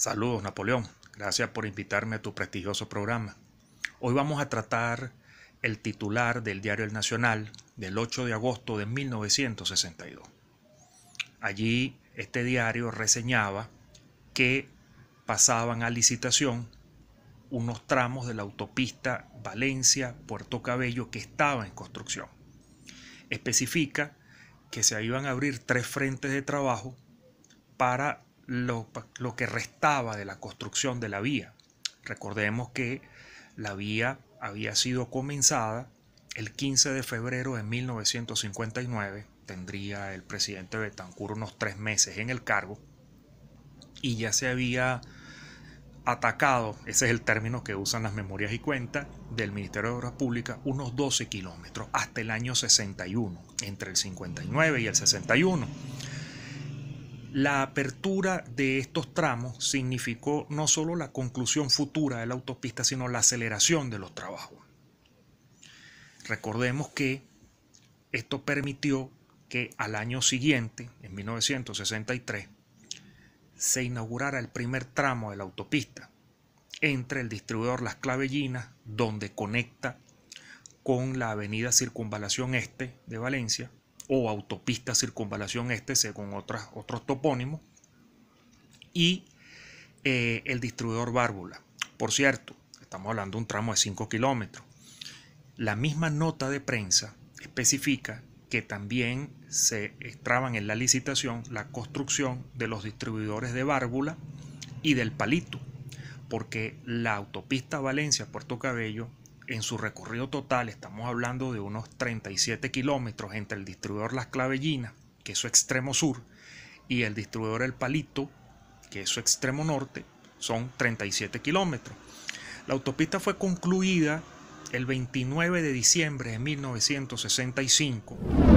Saludos, Napoleón. Gracias por invitarme a tu prestigioso programa. Hoy vamos a tratar el titular del diario El Nacional del 8 de agosto de 1962. Allí este diario reseñaba que pasaban a licitación unos tramos de la autopista Valencia-Puerto Cabello que estaba en construcción. Especifica que se iban a abrir tres frentes de trabajo para lo, que restaba de la construcción de la vía. Recordemos que la vía había sido comenzada el 15 de febrero de 1959, tendría el presidente Betancourt unos tres meses en el cargo, y ya se había atacado, ese es el término que usan las memorias y cuentas del Ministerio de Obras Públicas, unos 12 kilómetros hasta el año 61, entre el 59 y el 61. La apertura de estos tramos significó no solo la conclusión futura de la autopista, sino la aceleración de los trabajos. Recordemos que esto permitió que al año siguiente, en 1963, se inaugurara el primer tramo de la autopista entre el distribuidor Las Clavellinas, donde conecta con la avenida Circunvalación Este de Valencia, o autopista Circunvalación Este, según otras, otros topónimos, y eh, el distribuidor bárbula Por cierto, estamos hablando de un tramo de 5 kilómetros. La misma nota de prensa especifica que también se extraban en la licitación la construcción de los distribuidores de Bárbula y del Palito, porque la autopista Valencia-Puerto Cabello en su recorrido total estamos hablando de unos 37 kilómetros entre el distribuidor Las Clavellinas, que es su extremo sur, y el distribuidor El Palito, que es su extremo norte, son 37 kilómetros. La autopista fue concluida el 29 de diciembre de 1965.